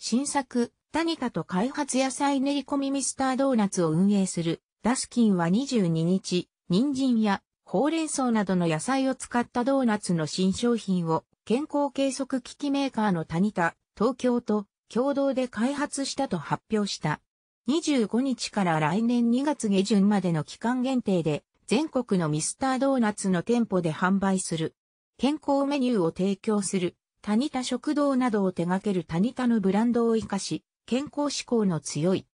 新作、タニタと開発野菜練り込みミスタードーナツを運営する、ダスキンは22日、人参やほうれん草などの野菜を使ったドーナツの新商品を健康計測機器メーカーのタニタ、東京と共同で開発したと発表した。25日から来年2月下旬までの期間限定で全国のミスタードーナツの店舗で販売する。健康メニューを提供するタニタ食堂などを手掛けるタニタのブランドを活かし、健康志向の強い